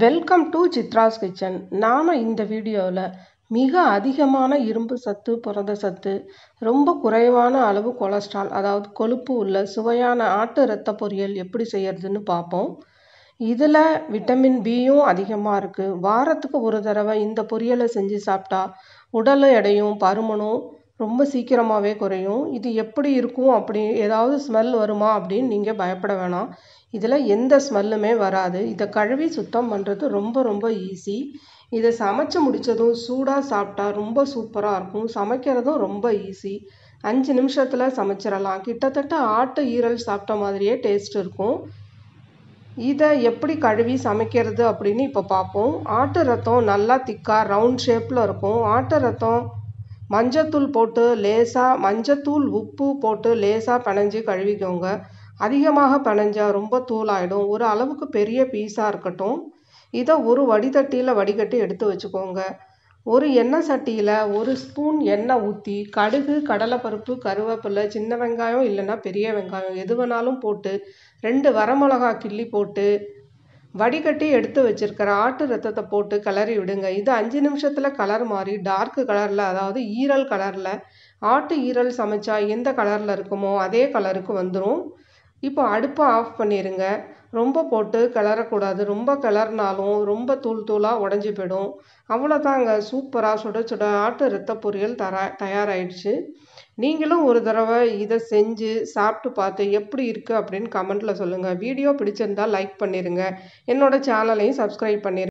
welcome to Chitra's kitchen நாம் இந்த வீடியோவில் மிக அதிகமான இரும்பு சத்து புரத சத்து ரொம்ப குறைவான அளவு கொலஸ்ட்ரால் அதாவது கொழுப்பு உள்ள சுவையான ஆட்டு இரத்த பொரியல் எப்படி செய்யறதுன்னு பார்ப்போம் இதில் விட்டமின் பியும் அதிகமாக இருக்குது வாரத்துக்கு ஒரு தடவை இந்த பொரியலை செஞ்சு சாப்பிட்டா உடல் எடையும் பருமனும் ரொம்ப சீக்கிரமாகவே குறையும் இது எப்படி இருக்கும் அப்படி ஏதாவது ஸ்மெல் வருமா அப்படின்னு நீங்கள் பயப்பட வேணாம் இதில் எந்த ஸ்மெல்லுமே வராது இதை கழுவி சுத்தம் பண்ணுறது ரொம்ப ரொம்ப ஈஸி இதை சமைச்சு முடித்ததும் சூடாக சாப்பிட்டா ரொம்ப சூப்பராக இருக்கும் சமைக்கிறதும் ரொம்ப ஈஸி அஞ்சு நிமிஷத்தில் சமைச்சிடலாம் கிட்டத்தட்ட ஆட்டு ஈரல் சாப்பிட்ட மாதிரியே டேஸ்ட் இருக்கும் இதை எப்படி கழுவி சமைக்கிறது அப்படின்னு இப்போ பார்ப்போம் ஆட்டு ரத்தம் நல்லா திக்காக ரவுண்ட் ஷேப்பில் இருக்கும் ஆட்டு ரத்தம் மஞ்சத்தூள் போட்டு லேசாக மஞ்சத்தூள் உப்பு போட்டு லேசாக பிணைஞ்சு கழுவிக்கோங்க அதிகமாக பிணைஞ்சால் ரொம்ப தூளாயிடும் ஒரு அளவுக்கு பெரிய பீஸாக இருக்கட்டும் இதை ஒரு வடிதட்டியில் வடிகட்டி எடுத்து வச்சுக்கோங்க ஒரு எண்ணெய் சட்டியில் ஒரு ஸ்பூன் எண்ணெய் ஊற்றி கடுகு கடலைப்பருப்பு கருவேப்பிலை சின்ன வெங்காயம் இல்லைன்னா பெரிய வெங்காயம் எது வேணாலும் போட்டு ரெண்டு வரமிளகா கிள்ளி போட்டு வடிகட்டி எடுத்து வச்சிருக்கிற ஆட்டு ரத்தத்தை போட்டு கலரி விடுங்க இது அஞ்சு நிமிஷத்தில் கலர் மாறி டார்க் கலரில் அதாவது ஈரல் கலரில் ஆட்டு ஈரல் சமைச்சா எந்த கலரில் இருக்குமோ அதே கலருக்கு வந்துடும் இப்போ அடுப்பை ஆஃப் பண்ணிடுங்க ரொம்ப போட்டு கிளறக்கூடாது ரொம்ப கிளறினாலும் ரொம்ப தூள் தூளாக உடஞ்சி போயிடும் அவ்வளோதாங்க சூப்பராக சுட சுட ஆட்டு ரத்த பொரியல் தரா தயாராகிடுச்சு நீங்களும் ஒரு தடவை இதை செஞ்சு சாப்பிட்டு பார்த்து எப்படி இருக்குது அப்படின்னு கமெண்ட்டில் சொல்லுங்கள் வீடியோ பிடிச்சிருந்தால் லைக் பண்ணிடுங்க என்னோடய சேனலையும் சப்ஸ்கிரைப் பண்ணிடுங்க